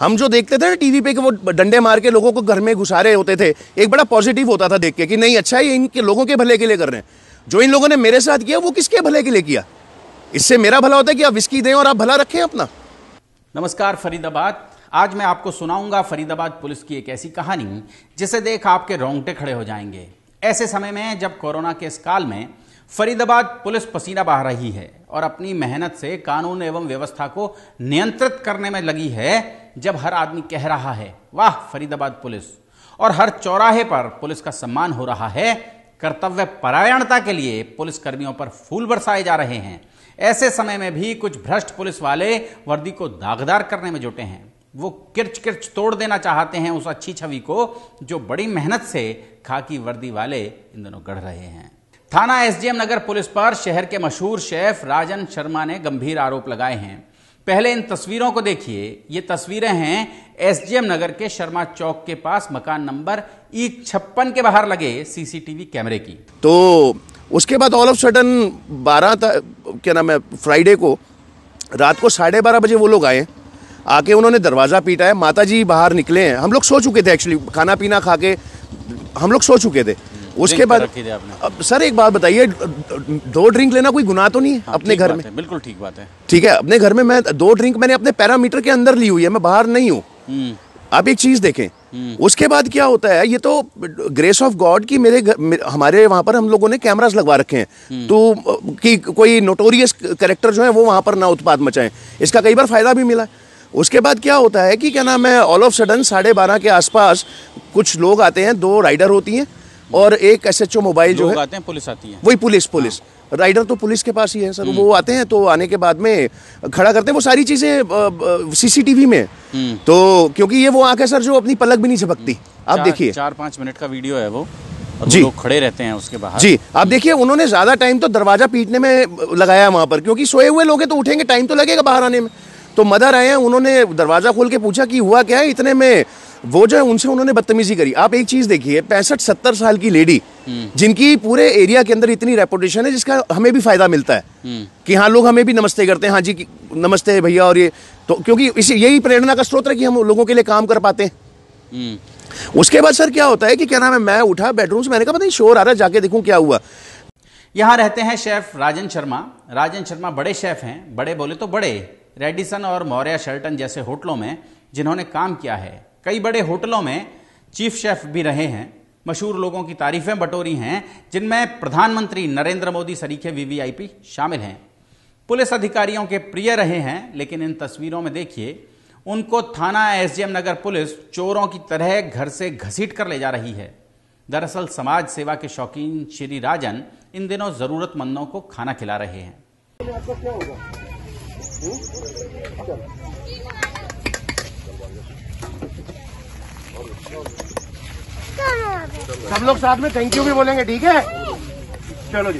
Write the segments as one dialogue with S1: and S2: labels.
S1: हम जो देखते थे टीवी पे कि वो डंडे मार के लोगों को घर में घुसा रहे होते थे एक बड़ा पॉजिटिव होता था देख के कि नहीं अच्छा ये इनके लोगों के भले के लिए कर रहे हैं जो इन लोगों ने मेरे साथ किया वो किसके भले के लिए किया इससे मेरा भला होता है कि आप विस्की दें और आप भला रखें अपना
S2: नमस्कार फरीदाबाद आज मैं आपको सुनाऊंगा फरीदाबाद पुलिस की एक ऐसी कहानी जिसे देख आपके रोंगटे खड़े हो जाएंगे ऐसे समय में जब कोरोना के इस काल में फरीदाबाद पुलिस पसीना बहा रही है और अपनी मेहनत से कानून एवं व्यवस्था को नियंत्रित करने में लगी है जब हर आदमी कह रहा है वाह फरीदाबाद पुलिस और हर चौराहे पर पुलिस का सम्मान हो रहा है कर्तव्य परायणता के लिए पुलिसकर्मियों पर फूल बरसाए जा रहे हैं ऐसे समय में भी कुछ भ्रष्ट पुलिस वाले वर्दी को दागदार करने में जुटे हैं वो किरच किरच तोड़ देना चाहते हैं उस अच्छी छवि को जो बड़ी मेहनत से खाकी वर्दी वाले इन दिनों गढ़ रहे हैं थाना एसडीएम नगर पुलिस पर शहर के मशहूर शेफ राजन शर्मा ने गंभीर आरोप लगाए हैं पहले इन तस्वीरों को देखिए ये तस्वीरें हैं एसजीएम नगर के शर्मा चौक के पास मकान नंबर ई छप्पन के बाहर लगे सीसीटीवी कैमरे की
S1: तो उसके बाद ऑल ऑफ सडन बारह क्या नाम है फ्राइडे को रात को साढ़े बारह बजे वो लोग आए आके उन्होंने दरवाज़ा पीटा है माता जी बाहर निकले हैं हम लोग सो चुके थे एक्चुअली खाना पीना खा के हम लोग सो चुके थे उसके बाद अब सर एक बात बताइए दो ड्रिंक लेना कोई गुनाह तो नहीं है हाँ, अपने घर में बिल्कुल ठीक बात है ठीक है अपने घर में मैं दो ड्रिंक मैंने अपने पैरामीटर के अंदर ली हुई है मैं बाहर नहीं हूँ हम्म। आप एक चीज देखें हम्म। उसके बाद क्या होता है ये तो ग्रेस ऑफ गॉड की मेरे गर, हमारे वहां पर हम लोगों ने कैमरास लगवा रखे हैं हम्म। तो कि कोई नोटोरियस करेक्टर जो है वो वहां पर ना उत्पाद मचाएं इसका कई बार फायदा भी मिला उसके बाद क्या होता है कि क्या नाम है ऑल ऑफ सडन साढ़े बारह के आसपास कुछ लोग आते हैं दो राइडर होती हैं और एक एस एच ओ मोबाइल जो है पुलिस आती है वही पुलिस पुलिस हाँ। राइडर तो पुलिस के पास ही है सर वो हम्म। आते हैं तो आने के बाद में खड़ा करते हैं वो सारी चीजें सीसीटीवी में हम्म। तो क्योंकि ये वो आंख है सर जो अपनी पलक भी नहीं झपकती हम्म। आप देखिए
S2: चार पांच मिनट का वीडियो है वो जी लोग खड़े रहते हैं उसके बाहर जी
S1: आप देखिए उन्होंने ज्यादा टाइम तो दरवाजा पीटने में लगाया वहां पर क्योंकि सोए हुए लोग तो उठेंगे टाइम तो लगेगा बाहर आने में तो मदर आए हैं उन्होंने दरवाजा खोल के पूछा कि हुआ क्या है इतने में वो जो है उनसे उन्होंने बदतमीजी करी आप एक चीज़ देखिए पैंसठ सत्तर साल की लेडी हम्म। जिनकी पूरे एरिया के अंदर इतनी रेपुटेशन है जिसका हमें भी फायदा मिलता है हम्म। कि हाँ लोग हमें भी नमस्ते करते हैं हाँ जी नमस्ते भैया और ये तो क्योंकि इसी यही प्रेरणा का स्रोत है कि हम लोगों के लिए काम कर पाते हैं
S2: हम्म।
S1: उसके बाद सर क्या होता है कि क्या नाम है मैं उठा बेडरूम से मैंने कहा पता नहीं शोर आ रहा है जाके देखूं क्या हुआ
S2: यहाँ रहते हैं शेफ राजन शर्मा राजन शर्मा बड़े शेफ हैं बड़े बोले तो बड़े रेडिसन और मौर्य शर्टन जैसे होटलों में जिन्होंने काम किया है कई बड़े होटलों में चीफ शेफ भी रहे हैं मशहूर लोगों की तारीफें बटोरी हैं जिनमें प्रधानमंत्री नरेंद्र मोदी सरीखे वीवीआईपी शामिल हैं पुलिस अधिकारियों के प्रिय रहे हैं लेकिन इन तस्वीरों में देखिए उनको थाना एसडीएम नगर पुलिस चोरों की तरह घर से घसीट कर ले जा रही है दरअसल समाज सेवा के शौकीन श्री राजन इन दिनों जरूरतमंदों को खाना खिला रहे हैं
S1: सब लोग साथ में थैंक यू भी बोलेंगे ठीक है
S2: चलो जी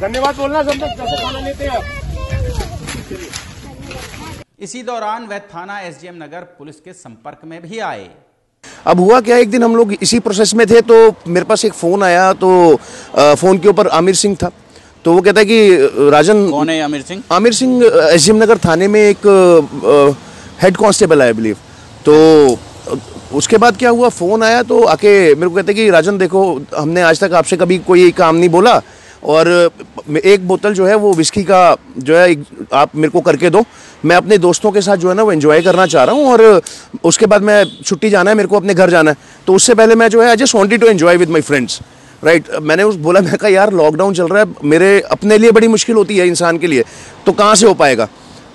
S2: धन्यवाद बोलना सब लोग कैसे खाना लेते हैं इसी दौरान वह थाना एसडीएम नगर पुलिस के संपर्क में भी आए
S1: अब हुआ क्या एक दिन हम लोग इसी प्रोसेस में थे तो मेरे पास एक फ़ोन आया तो फ़ोन के ऊपर आमिर सिंह था तो वो कहता है कि राजन कौन है आमिर सिंह आमिर सिंह एसडीएम नगर थाने में एक हेड कांस्टेबल है बिलीव तो उसके बाद क्या हुआ फ़ोन आया तो आके मेरे को कहते कि राजन देखो हमने आज तक आपसे कभी कोई काम नहीं बोला और एक बोतल जो है वो विस्की का जो है आप मेरे को करके दो मैं अपने दोस्तों के साथ जो है ना वो एंजॉय करना चाह रहा हूँ और उसके बाद मैं छुट्टी जाना है मेरे को अपने घर जाना है तो उससे पहले मैं जो है I just wanted to enjoy with my friends right मैंने उस बोला मैं कहा यार लॉकडाउन चल रहा है मेरे अपने लिए बड़ी मुश्किल होती है इंसान के लिए तो कहाँ से हो पाएगा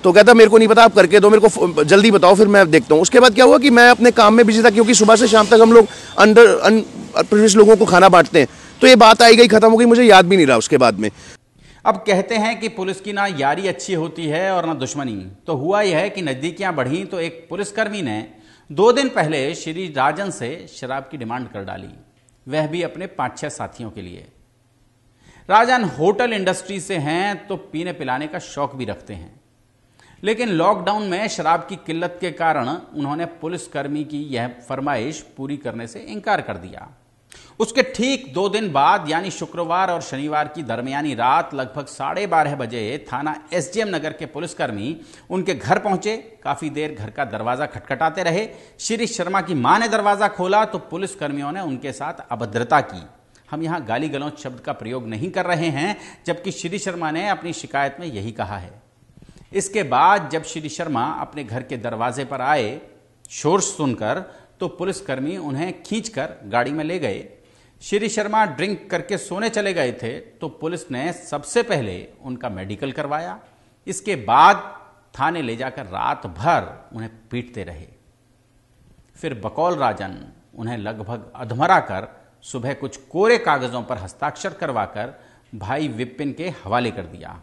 S1: तो कहता मेरे को नहीं पता आप करके दो मेरे को जल्दी बताओ फिर मैं देखता हूँ उसके बाद क्या हुआ कि मैं अपने काम में बिजी था क्योंकि सुबह से शाम तक हम लोग अंडर अनप्रिविलेज लोगों को खाना बांटते हैं तो ये बात आई गई खत्म हो गई मुझे याद भी नहीं रहा उसके बाद में
S2: अब कहते हैं कि पुलिस की ना यारी अच्छी होती है और ना दुश्मनी तो हुआ यह है कि नज़दीकियां बढ़ी तो एक पुलिसकर्मी ने दो दिन पहले श्री राजन से शराब की डिमांड कर डाली वह भी अपने पाँच छः साथियों के लिए राजन होटल इंडस्ट्री से हैं तो पीने पिलाने का शौक भी रखते हैं लेकिन लॉकडाउन में शराब की किल्लत के कारण उन्होंने पुलिसकर्मी की यह फरमाइश पूरी करने से इनकार कर दिया उसके ठीक दो दिन बाद यानी शुक्रवार और शनिवार की दरमियानी रात लगभग साढ़े बारह बजे थाना एसडीएम नगर के पुलिसकर्मी उनके घर पहुंचे काफी देर घर का दरवाजा खटखटाते रहे श्री शर्मा की मां ने दरवाजा खोला तो पुलिसकर्मियों ने उनके साथ अभद्रता की हम यहां गाली गलौच शब्द का प्रयोग नहीं कर रहे हैं जबकि श्री शर्मा ने अपनी शिकायत में यही कहा है इसके बाद जब श्री शर्मा अपने घर के दरवाजे पर आए शोर सुनकर तो पुलिसकर्मी उन्हें खींचकर गाड़ी में ले गए श्री शर्मा ड्रिंक करके सोने चले गए थे तो पुलिस ने सबसे पहले उनका मेडिकल करवाया इसके बाद थाने ले जाकर रात भर उन्हें पीटते रहे फिर बकौल राजन उन्हें लगभग अधमरा कर सुबह कुछ कोरे कागजों पर हस्ताक्षर करवाकर भाई विपिन के हवाले कर दिया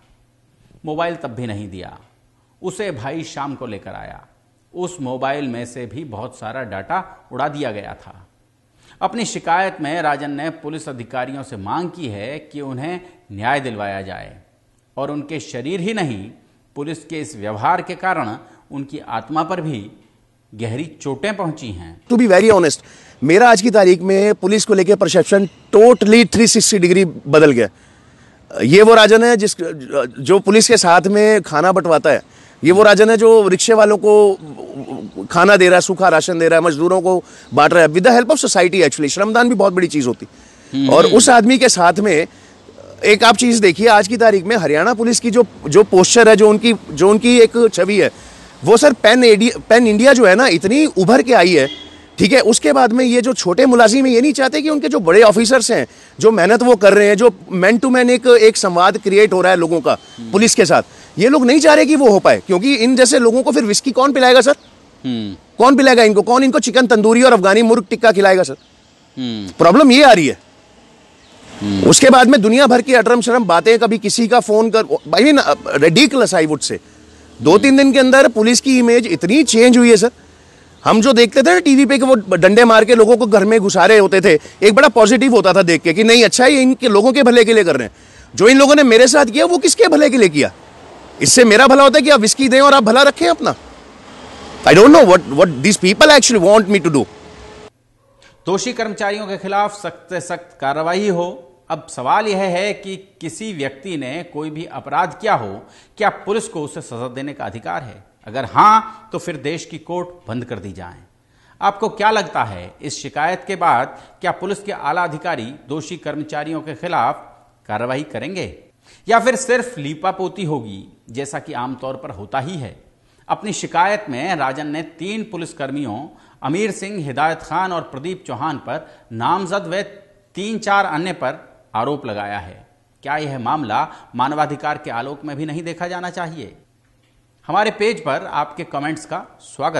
S2: मोबाइल तब भी नहीं दिया उसे भाई शाम को लेकर आया उस मोबाइल में से भी बहुत सारा डाटा उड़ा दिया गया था अपनी शिकायत में राजन ने पुलिस अधिकारियों से मांग की है कि उन्हें न्याय दिलवाया जाए और उनके शरीर ही नहीं पुलिस के इस व्यवहार के कारण उनकी आत्मा पर भी गहरी चोटें पहुंची हैं
S1: टू बी वेरी ऑनेस्ट मेरा आज की तारीख में पुलिस को लेकर परसेप्शन टोटली 360 डिग्री बदल गया ये वो राजन है जिस
S2: जो
S1: पुलिस के साथ में खाना बंटवाता है ये वो राजन है जो रिक्शे वालों को खाना दे रहा है सूखा राशन दे रहा है मजदूरों को बांट रहा है with the help of society actually श्रमदान भी बहुत बड़ी चीज़ होती हम्म। और उस आदमी के साथ में एक आप चीज़ देखिए आज की तारीख में हरियाणा पुलिस की जो जो पोस्चर है जो उनकी जो उनकी एक छवि है वो सर पेन एडी पेन इंडिया जो है ना इतनी उभर के आई है ठीक है उसके बाद में ये जो छोटे मुलाजिम ये नहीं चाहते कि उनके जो बड़े ऑफिसर्स हैं जो मेहनत वो कर रहे हैं जो मैन टू मैन एक एक संवाद क्रिएट हो रहा है लोगों का पुलिस के साथ ये लोग नहीं चाह रहे कि वो हो पाए क्योंकि इन जैसे लोगों को फिर विस्की कौन पिलाएगा सर हम्म। कौन पिलाएगा इनको कौन इनको चिकन तंदूरी और अफगानी मुर्ग टिक्का खिलाएगा सर प्रॉब्लम हम्म। ये आ रही है हम्म। उसके बाद में दुनिया भर की अटरम शरम बातें कभी किसी का फोन कर I mean रेडिकलस I would say दो तीन दिन के अंदर पुलिस की इमेज इतनी चेंज हुई है सर हम जो देखते थे टीवी पे कि वो डंडे मार के लोगों को घर में घुसा रहे होते थे एक बड़ा पॉजिटिव होता था देख के कि नहीं अच्छा ये इनके लोगों के भले के लिए कर रहे हैं जो इन लोगों ने मेरे साथ किया वो किसके भले के लिए किया इससे मेरा भला होता है कि आप विस्की दें और आप भला रखें अपना I don't know what what this people actually want me to do
S2: दोषी कर्मचारियों के खिलाफ सख्त से सख्त कार्रवाई हो अब सवाल यह है कि किसी व्यक्ति ने कोई भी अपराध किया हो क्या पुलिस को उसे सजा देने का अधिकार है अगर हां तो फिर देश की कोर्ट बंद कर दी जाए आपको क्या लगता है इस शिकायत के बाद क्या पुलिस के आला अधिकारी दोषी कर्मचारियों के खिलाफ कार्रवाई करेंगे या फिर सिर्फ लीपापोती होगी जैसा कि आमतौर पर होता ही है अपनी शिकायत में राजन ने तीन पुलिसकर्मियों अमीर सिंह हिदायत खान और प्रदीप चौहान पर नामजद व तीन चार अन्य पर आरोप लगाया है क्या यह मामला मानवाधिकार के आलोक में भी नहीं देखा जाना चाहिए हमारे पेज पर आपके कमेंट्स का स्वागत